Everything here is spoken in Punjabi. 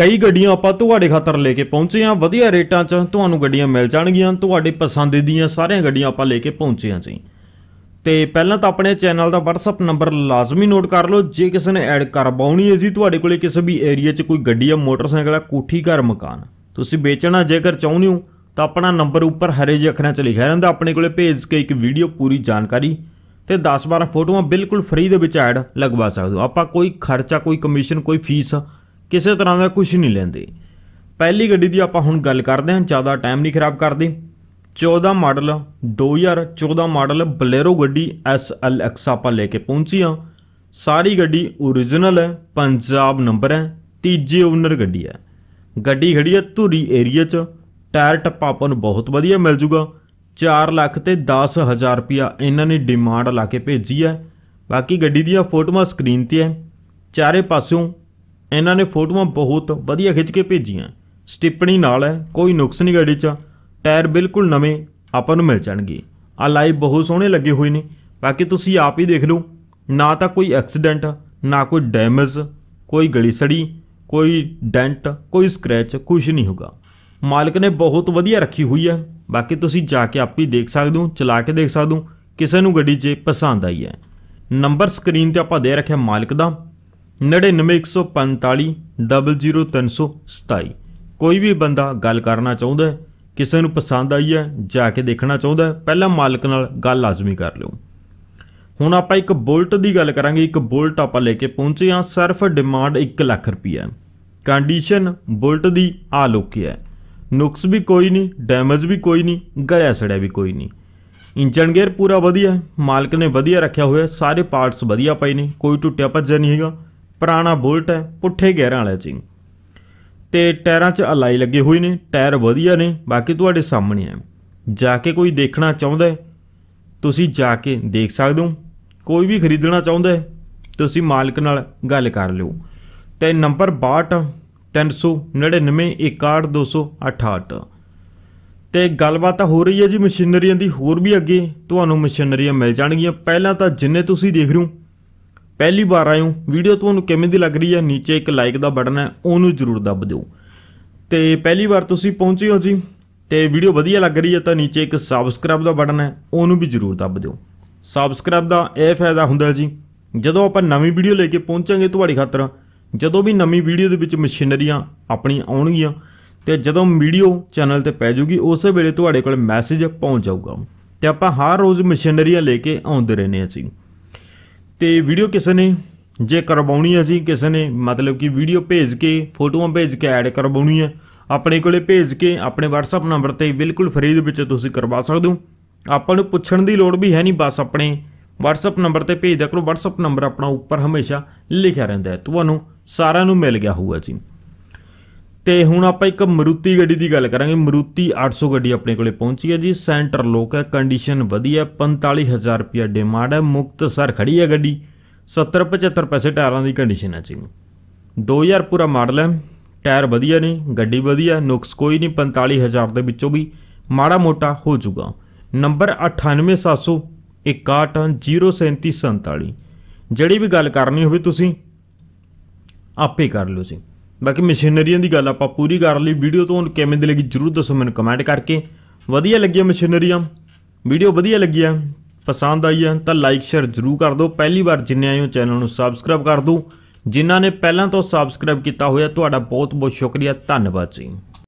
ਕਈ ਗੱਡੀਆਂ ਆਪਾਂ ਤੁਹਾਡੇ ਖਾਤਰ ਲੈ ਕੇ ਪਹੁੰਚੇ ਆ ਵਧੀਆ ਰੇਟਾਂ 'ਚ ਤੁਹਾਨੂੰ ਗੱਡੀਆਂ ਮਿਲ ਜਾਣਗੀਆਂ ਤੁਹਾਡੇ ਪਸੰਦ ਦੀਆਂ ਸਾਰੀਆਂ ਗੱਡੀਆਂ ਆਪਾਂ ਲੈ ਕੇ ਪਹੁੰਚੇ ਆ ਜੀ ਤੇ ਪਹਿਲਾਂ ਤਾਂ ਆਪਣੇ ਚੈਨਲ ਦਾ WhatsApp ਨੰਬਰ ਲਾਜ਼ਮੀ ਨੋਟ ਕਰ ਲਓ ਜੇ ਕਿਸੇ ਨੇ ਐਡ ਕਰਵਾਉਣੀ ਹੈ ਜੀ ਤੁਹਾਡੇ ਕੋਲੇ ਕਿਸੇ ਵੀ ਏਰੀਆ 'ਚ ਕੋਈ ਗੱਡੀ ਆ ਮੋਟਰਸਾਈਕਲ ਆ ਕੋਠੀ ਘਰ ਮਕਾਨ ਤੁਸੀਂ ਵੇਚਣਾ ਜੇਕਰ ਚਾਹੁੰਦੇ ਹੋ ਤਾਂ ਆਪਣਾ ਨੰਬਰ ਉੱਪਰ ਹਰੇ ਜਿਹੇ ਅੱਖਰਾਂ 'ਚ ਲਿਖਿਆ ਰਹਿੰਦਾ ਆਪਣੇ ਕੋਲੇ ਭੇਜ ਕੇ ਇੱਕ ਵੀਡੀਓ ਪੂਰੀ ਜਾਣਕਾਰੀ ਤੇ 10-12 ਫੋਟੋਆਂ ਬਿਲਕੁਲ ਫ੍ਰੀ ਦੇ ਵਿੱਚ ਐਡ ਲਗਵਾ ਸਕਦੇ ਹੋ ਆਪਾਂ ਕੋਈ ਖਰਚਾ ਕੋਈ ਕਮਿਸ਼ਨ ਕੋਈ ਫੀਸ ਕਿਸੇ ਤਰ੍ਹਾਂ ਦਾ ਕੁਝ ਨਹੀਂ ਲੈਂਦੇ ਪਹਿਲੀ ਗੱਡੀ ਦੀ ਆਪਾਂ ਹੁਣ ਗੱਲ ਕਰਦੇ ਹਾਂ ਜ਼ਿਆਦਾ ਟਾਈਮ ਨਹੀਂ ਖਰਾਬ ਕਰਦੇ 14 ਮਾਡਲ 2014 ਮਾਡਲ ਬਲੇਰੋ ਗੱਡੀ SLX ਆਪਾਂ ਲੈ ਕੇ ਪਹੁੰਚੀ ਆ ਸਾਰੀ ਗੱਡੀ origignal ਹੈ ਪੰਜਾਬ ਨੰਬਰ ਹੈ ਤੀਜੇ ਓਨਰ ਗੱਡੀ ਹੈ ਗੱਡੀ ਖੜੀ ਹੈ ਧੂਰੀ ਏਰੀਆ 'ਚ ਟਾਇਰ ਟੱਪਾ ਆਪਾਂ ਨੂੰ ਬਹੁਤ ਵਧੀਆ ਮਿਲ ਜੂਗਾ 4 ਲੱਖ ਤੇ 10000 ਰੁਪਿਆ ਇਹਨਾਂ ਨੇ ਡਿਮਾਂਡ ਲਾ ਕੇ ਭੇਜੀ ਹੈ ਬਾਕੀ ਗੱਡੀ ਦੀਆਂ ਫੋਟੋਆਂ ਸਕਰੀਨ ਤੇ ਹੈ ਚਾਰੇ ਪਾਸਿਓਂ ਇਹਨਾਂ ਨੇ ਫੋਟੋਆਂ ਬਹੁਤ ਵਧੀਆ ਖਿੱਚ ਕੇ ਭੇਜੀਆਂ ਸਟਿੱਪਣੀ ਨਾਲ ਹੈ ਕੋਈ ਨੁਕਸ ਨਹੀਂ ਗੱਡੀ 'ਚ ਟਾਇਰ ਬਿਲਕੁਲ ਨਵੇਂ ਆਪਾਂ ਨੂੰ ਮਿਲ ਜਾਣਗੇ ਆ ਲਾਈਵ ਬਹੁਤ ਸੋਹਣੇ ਲੱਗੇ ਹੋਏ ਨੇ ਬਾਕੀ ਤੁਸੀਂ ਆਪ ਹੀ ਦੇਖ ਲਓ ਨਾ ਤਾਂ ਕੋਈ ਐਕਸੀਡੈਂਟ ਨਾ ਕੋਈ ਡੈਮੇਜ ਕੋਈ ਗਲੀ ਸੜੀ ਕੋਈ ਡੈਂਟ ਕੋਈ ਸਕ੍ਰੈਚ ਕੁਝ ਨਹੀਂ ਹੋਗਾ ਮਾਲਕ ਨੇ ਬਹੁਤ ਵਧੀਆ ਰੱਖੀ ਹੋਈ ਹੈ ਬਾਕੀ ਤੁਸੀਂ ਜਾ ਕੇ ਆਪ ਹੀ ਦੇਖ ਸਕਦੇ ਹੋ ਚਲਾ ਕੇ ਦੇਖ ਸਕਦੇ ਹੋ ਕਿਸੇ ਨੂੰ ਗੱਡੀ 'ਚ ਪਸੰਦ ਆਈ ਹੈ ਨੰਬਰ ਸਕਰੀਨ ਤੇ ਆਪਾਂ ਦੇ ਰੱਖਿਆ ਮਾਲਕ ਦਾ 9914500327 ਕੋਈ ਵੀ ਬੰਦਾ ਗੱਲ ਕਰਨਾ ਚਾਹੁੰਦਾ ਹੈ ਕਿਸੇ ਨੂੰ ਪਸੰਦ ਆਈ ਹੈ ਜਾ ਕੇ ਦੇਖਣਾ ਚਾਹੁੰਦਾ ਹੈ ਪਹਿਲਾਂ ਮਾਲਕ ਨਾਲ ਗੱਲ ਲਾਜ਼ਮੀ ਕਰ ਲਿਓ ਹੁਣ ਆਪਾਂ ਇੱਕ ਬੁਲਟ ਦੀ ਗੱਲ ਕਰਾਂਗੇ ਇੱਕ ਬੁਲਟ ਆਪਾਂ ਲੈ ਕੇ ਪਹੁੰਚੇ ਹਾਂ ਸਿਰਫ ਡਿਮਾਂਡ 1 ਲੱਖ ਰੁਪਈਆ ਕੰਡੀਸ਼ਨ ਬੁਲਟ ਦੀ ਆ ਲੋਕੀ ਹੈ ਨੁਕਸ ਵੀ ਕੋਈ ਨਹੀਂ ਡੈਮੇਜ ਵੀ ਕੋਈ ਨਹੀਂ ਗਲਿਆ ਸੜਿਆ ਵੀ ਕੋਈ ਨਹੀਂ ਇੰਜਨ ਗੇਅਰ ਪੂਰਾ ਵਧੀਆ ਮਾਲਕ ਨੇ ਵਧੀਆ ਰੱਖਿਆ ਹੋਇਆ ਸਾਰੇ ਪਾਰਟਸ ਵਧੀਆ ਪਏ ਨੇ ਕੋਈ ਟੁੱਟਿਆ ਭੱਜਿਆ ਨਹੀਂ ਹੈਗਾ ਪੁਰਾਣਾ ਬੁਲਟ ਹੈ ਪੁੱਠੇ ਗੇਰਾਂ ਵਾਲਾ ਜੀ ਤੇ ਟਾਇਰਾਂ 'ਚ ਅਲਾਈ ਲੱਗੇ ਹੋਏ ਨੇ ਟਾਇਰ ਵਧੀਆ ਨੇ ਬਾਕੀ ਤੁਹਾਡੇ ਸਾਹਮਣੇ ਆ ਜਾ ਕੇ ਕੋਈ ਦੇਖਣਾ ਚਾਹੁੰਦਾ ਤੁਸੀਂ ਜਾ ਕੇ ਦੇਖ ਸਕਦੇ ਹੋ ਕੋਈ ਵੀ ਖਰੀਦਣਾ ਚਾਹੁੰਦਾ ਤੁਸੀਂ ਮਾਲਕ ਨਾਲ ਗੱਲ ਕਰ ਲਿਓ ਤੇ ਨੰਬਰ 62 399 61268 ਤੇ ਗੱਲਬਾਤ ਹੋ ਰਹੀ ਹੈ ਜੀ ਮਸ਼ੀਨਰੀਆਂ ਦੀ ਹੋਰ ਵੀ ਅੱਗੇ ਤੁਹਾਨੂੰ ਮਸ਼ੀਨਰੀਆਂ ਮਿਲ ਜਾਣਗੀਆਂ ਪਹਿਲਾਂ ਤਾਂ ਜਿੰਨੇ ਤੁਸੀਂ ਦੇਖ ਰਹੇ ਹੋ ਪਹਿਲੀ ਵਾਰ ਆਏ ਹੋ ਵੀਡੀਓ ਤੁਹਾਨੂੰ ਕਿਵੇਂ ਦੀ ਲੱਗ ਰਹੀ ਹੈ ਨੀਚੇ ਇੱਕ ਲਾਈਕ ਦਾ ਬਟਨ ਹੈ ਉਹਨੂੰ ਜ਼ਰੂਰ ਦਬ ਦਿਓ ਤੇ ਪਹਿਲੀ ਵਾਰ ਤੁਸੀਂ ਪਹੁੰਚੇ ਹੋ ਜੀ ਤੇ ਵੀਡੀਓ ਵਧੀਆ ਲੱਗ ਰਹੀ ਹੈ ਤਾਂ ਨੀਚੇ ਇੱਕ ਸਬਸਕ੍ਰਾਈਬ ਦਾ ਬਟਨ ਹੈ ਉਹਨੂੰ ਵੀ ਜ਼ਰੂਰ ਦਬ ਦਿਓ ਸਬਸਕ੍ਰਾਈਬ ਦਾ ਇਹ ਫਾਇਦਾ ਹੁੰਦਾ ਜੀ ਜਦੋਂ ਆਪਾਂ ਨਵੀਂ ਵੀਡੀਓ ਲੈ ਕੇ ਪਹੁੰਚਾਂਗੇ ਤੁਹਾਡੀ ਖਾਤਰ ਜਦੋਂ ਵੀ ਨਵੀਂ ਵੀਡੀਓ ਦੇ ਵਿੱਚ ਮਸ਼ੀਨਰੀਆਂ ਆਪਣੀ ਆਉਣਗੀਆਂ ਤੇ ਜਦੋਂ ਵੀਡੀਓ ਚੈਨਲ ਤੇ ਪੈ ਜਾਊਗੀ ਉਸੇ ਵੇਲੇ ਤੁਹਾਡੇ ਕੋਲ ਮੈਸੇਜ ਪਹੁੰਚ ਜਾਊਗਾ ਤੇ ਆਪਾਂ ਹਰ ਰੋਜ਼ ਮਸ਼ੀਨਰੀਆਂ ਲੈ ਕੇ ਆਉਂਦੇ ਰਹਿੰਦੇ ਹਾਂ ਜੀ ਤੇ ਵੀਡੀਓ ਕਿਸੇ ਨੇ ਜੇ ਕਰਵਾਉਣੀ ਹੈ ਜੀ ਕਿਸੇ ਨੇ ਮਤਲਬ ਕਿ ਵੀਡੀਓ ਭੇਜ ਕੇ ਫੋਟੋਆਂ ਭੇਜ ਕੇ ਐਡ ਕਰਵਾਉਣੀ ਹੈ ਆਪਣੇ ਕੋਲੇ ਭੇਜ ਕੇ ਆਪਣੇ WhatsApp ਨੰਬਰ ਤੇ ਬਿਲਕੁਲ ਫ੍ਰੀ ਦੇ ਵਿੱਚ ਤੁਸੀਂ ਕਰਵਾ ਸਕਦੇ ਹੋ ਆਪਾਂ ਨੂੰ ਪੁੱਛਣ ਦੀ ਲੋੜ ਵੀ ਹੈ ਨਹੀਂ ਬਸ ਆਪਣੇ WhatsApp ਨੰਬਰ ਤੇ ਭੇਜ ਦਿਆ ਕਰੋ WhatsApp ਨੰਬਰ ਆਪਣਾ ਉੱਪਰ ਹਮੇਸ਼ਾ ਲਿਖਿਆ ਰਹਿੰਦਾ ਹੈ ਤੁਹਾਨੂੰ ਸਾਰਿਆਂ ਨੂੰ ਮਿਲ ਗਿਆ ਹੋਊਗਾ ਜੀ ਤੇ ਹੁਣ ਆਪਾਂ ਇੱਕ ਮਰੂਤੀ ਗੱਡੀ ਦੀ ਗੱਲ ਕਰਾਂਗੇ ਮਰੂਤੀ 800 ਗੱਡੀ ਆਪਣੇ ਕੋਲੇ ਪਹੁੰਚੀ ਹੈ ਜੀ ਸੈਂਟਰ ਲੋਕ ਹੈ ਕੰਡੀਸ਼ਨ ਵਧੀਆ 45000 ਰੁਪਿਆ ਡਿਮਾਂਡ ਹੈ ਸਰ ਖੜੀ ਹੈ ਗੱਡੀ 70 75 ਪੈਸੇ ਟਾਇਰਾਂ ਦੀ ਕੰਡੀਸ਼ਨ ਹੈ ਜੀ 2000 ਪੂਰਾ ਮਾਡਲ ਹੈ ਟਾਇਰ ਵਧੀਆ ਨੇ ਗੱਡੀ ਵਧੀਆ ਨੁਕਸ ਕੋਈ ਨਹੀਂ 45000 ਦੇ ਵਿੱਚੋਂ ਵੀ ਮਾੜਾ ਮੋਟਾ ਹੋ ਜਾਊਗਾ ਨੰਬਰ 9871603747 ਜਿਹੜੀ ਵੀ ਗੱਲ ਕਰਨੀ ਹੋਵੇ ਤੁਸੀਂ ਆਪੇ ਕਰ ਲਓ ਜੀ ਬਾਕੀ ਮਸ਼ੀਨਰੀਆਂ ਦੀ ਗੱਲ ਆਪਾਂ ਪੂਰੀ ਕਰ ਲਈ ਵੀਡੀਓ ਤੋਂ ਕਿਵੇਂ ਦੀ ਲੱਗੀ ਜਰੂਰ ਦੱਸੋ ਮੈਨੂੰ ਕਮੈਂਟ ਕਰਕੇ ਵਧੀਆ ਲੱਗੀਆਂ ਮਸ਼ੀਨਰੀਆਂ ਵੀਡੀਓ ਵਧੀਆ ਲੱਗੀ ਆ ਪਸੰਦ ਆਈ ਆ ਤਾਂ ਲਾਈਕ ਸ਼ੇਅਰ ਜਰੂਰ ਕਰ ਦਿਓ ਪਹਿਲੀ ਵਾਰ ਜਿੰਨੇ ਆਏ ਹੋ ਚੈਨਲ ਨੂੰ ਸਬਸਕ੍ਰਾਈਬ ਕਰ ਦਿਓ ਜਿਨ੍ਹਾਂ ਨੇ ਪਹਿਲਾਂ ਤੋਂ ਸਬਸਕ੍ਰਾਈਬ ਕੀਤਾ ਹੋਇਆ ਤੁਹਾਡਾ ਬਹੁਤ ਬਹੁਤ ਸ਼ੁਕਰੀਆ ਧੰਨਵਾਦ ਜੀ